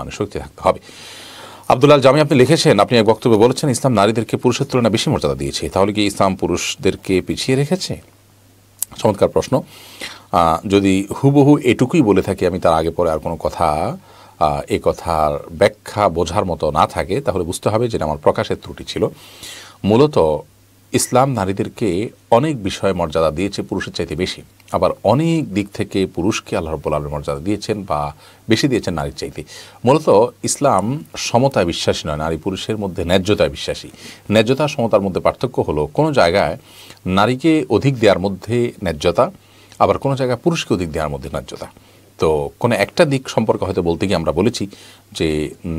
মানসিক থাকতে হবে আব্দুল্লাহ জামি আপনি লিখেছেন আপনি এক বক্তব্যে বলেছেন ইসলাম নারীদেরকে পুরুষের তুলনায় বেশি মর্যাদা দিয়েছে তাহলে কি ইসলাম পুরুষদেরকে পিছিয়ে রেখেছে চমৎকার প্রশ্ন যদি হুবহু এটুকুই বলে থাকি আমি তার আগে পরে আর কোনো কথা এ কথার ব্যাখ্যা বোঝার মতো না থাকে তাহলে বুঝতে হবে যে আমার প্রকাশের ত্রুটি ছিল মূলত ইসলাম নারীদেরকে অনেক বিষয়ে মর্যাদা দিয়েছে পুরুষের চাইতে বেশি আবার অনেক দিক থেকে পুরুষকে আল্লাহ রব্বুল আলমের মর্যাদা দিয়েছেন বা বেশি দিয়েছেন নারীর চাইতে মূলত ইসলাম সমতায় বিশ্বাসী নয় নারী পুরুষের মধ্যে ন্যায্যতায় বিশ্বাসী ন্যায্যতা সমতার মধ্যে পার্থক্য হলো কোনো জায়গায় নারীকে অধিক দেওয়ার মধ্যে ন্যায্যতা আবার কোনো জায়গায় পুরুষকে অধিক দেওয়ার মধ্যে ন্যায্যতা তো কোনো একটা দিক সম্পর্কে হয়তো বলতে গিয়ে আমরা বলেছি যে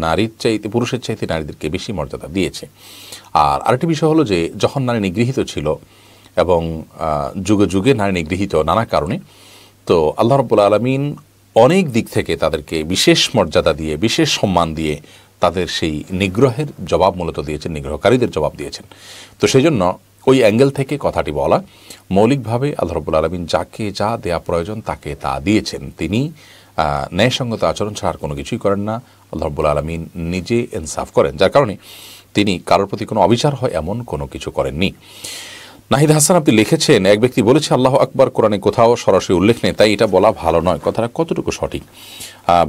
নারীর চাইতে পুরুষের চাইতে নারীদেরকে বেশি মর্যাদা দিয়েছে আর আরেকটি বিষয় হলো যে যখন নারী নিগৃহীত ছিল এবং যুগে যুগে নারী নিগৃহীত নানা কারণে তো আল্লাহ রব্বুল আলমিন অনেক দিক থেকে তাদেরকে বিশেষ মর্যাদা দিয়ে বিশেষ সম্মান দিয়ে তাদের সেই নিগ্রহের জবাব মূলত দিয়েছেন নিগ্রহকারীদের জবাব দিয়েছেন তো সেই জন্য ওই অ্যাঙ্গেল থেকে কথাটি বলা মৌলিকভাবে আল্লাহরবুল আলমিন যাকে যা দেয়া প্রয়োজন তাকে তা দিয়েছেন তিনি ন্যায়সঙ্গত আচরণ ছাড়া কোনো কিছুই করেন না আল্লাহরবুল আলমিন নিজে ইনসাফ করেন যার কারণে তিনি কারোর প্রতি কোনো অবিচার হয় এমন কোনো কিছু করেননি নাহিদ হাসান আপনি লিখেছেন এক ব্যক্তি বলেছে আল্লাহ আকবর কোরআনে কোথাও সরাসরি উল্লেখ নেই তাই এটা বলা ভালো নয় কথাটা কতটুকু সঠিক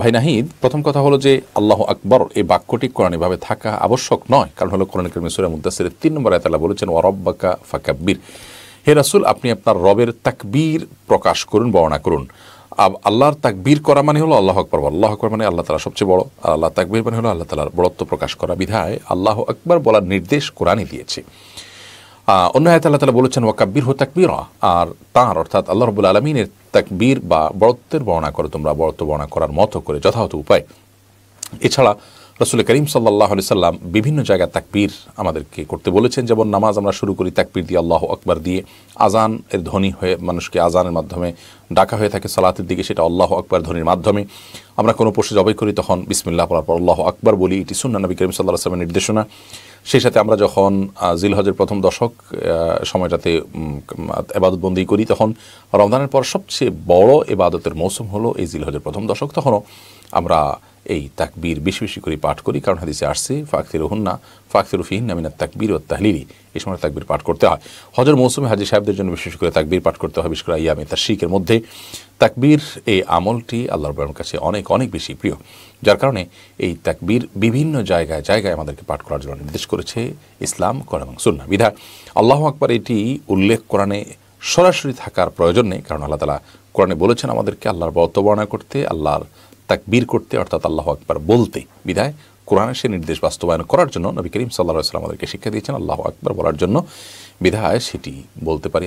ভাই নাহিদ প্রথম কথা হলো যে আল্লাহ আকবর এই বাক্যটি কোরআনভাবে থাকা আবশ্যক নয় কারণ হলো কোরআন কর্মী সুরা মুদাসিরের তিন নম্বর আয়তালা বলেছেন ওয়ারব্বাকা ফাকাব্বির হে রাসুল আপনি আপনার রবের তাকবীর প্রকাশ করুন বর্ণনা করুন আব আল্লাহর তাকবীর করা মানে হলো আল্লাহ আকবর আল্লাহ আকবর মানে আল্লাহ তালা সবচেয়ে বড় আর আল্লাহ তাকবীর মানে হলো আল্লাহ তালার বড়ত্ব প্রকাশ করা বিধায় আল্লাহ আকবর বলার নির্দেশ কোরআনই দিয়েছে অন্য আয়াত আল্লাহ তালা বলেছেন ওয়াকাব্বির হো তাকবির আর তাঁর অর্থাৎ আল্লাহ রবুল আলমিনের তাকবীর বা বরত্বের বর্ণনা করো তোমরা বরত্ব বর্ণনা করার মতো করে যথাযথ উপায় এছাড়া রসুল করিম সাল্লাহ সাল্লাম বিভিন্ন জায়গায় তাকবীর আমাদেরকে করতে বলেছেন যেমন নামাজ আমরা শুরু করি তাকবীর দিয়ে আল্লাহ আকবর দিয়ে আজান এর ধ্বনি হয়ে মানুষকে আজানের মাধ্যমে ডাকা হয়ে থাকে সালাতের দিকে সেটা আল্লাহ আকবার ধ্বনির মাধ্যমে আমরা কোনো পশু জবাই করি তখন বিসমিল্লাহ পড়ার পর আল্লাহ আকবর বলি এটি সুন্না নবী করিম সাল্লাহ আসলামের নির্দেশনা সেই সাথে আমরা যখন জিলহজের প্রথম দশক সময়টাতে এবাদতবন্দি করি তখন রমদানের পর সবচেয়ে বড় এবাদতের মৌসুম হলো এই জিলহজের প্রথম দশক তখনও আমরা এই তাকবীর বেশি বেশি করে পাঠ করি কারণ হাদিসে আসছে ফাকতির হুন্না ফাকতির ফিহিন্না মিনাত তাকবীর ও তাহলিরি এই সময় তাকবীর পাঠ করতে হয় হজর মৌসুমে হাজির সাহেবদের জন্য বিশেষ করে তাকবীর পাঠ করতে হয় বিশেষ করে ইয়ামে তার শিখের মধ্যে তাকবীর এই আমলটি আল্লাহ রবুল্লার কাছে অনেক অনেক বেশি প্রিয় যার কারণে এই তাকবীর বিভিন্ন জায়গায় জায়গায় আমাদেরকে পাঠ করার জন্য নির্দেশ করেছে ইসলাম কর এবং সুন্না বিধায় আল্লাহ আকবর এটি উল্লেখ কোরআনে সরাসরি থাকার প্রয়োজন নেই কারণ আল্লাহ তালা কোরআনে বলেছেন আমাদেরকে আল্লাহর বর্তবর্ণা করতে আল্লাহর তাকবীর করতে অর্থাৎ আল্লাহ আকবার বলতে বিধায় কোরআনে সে নির্দেশ বাস্তবায়ন করার জন্য নবী করিম সাল্লাহ সাল্লাম আমাদেরকে শিক্ষা দিয়েছেন আল্লাহ আকবার বলার জন্য বিধায় সেটি বলতে পারি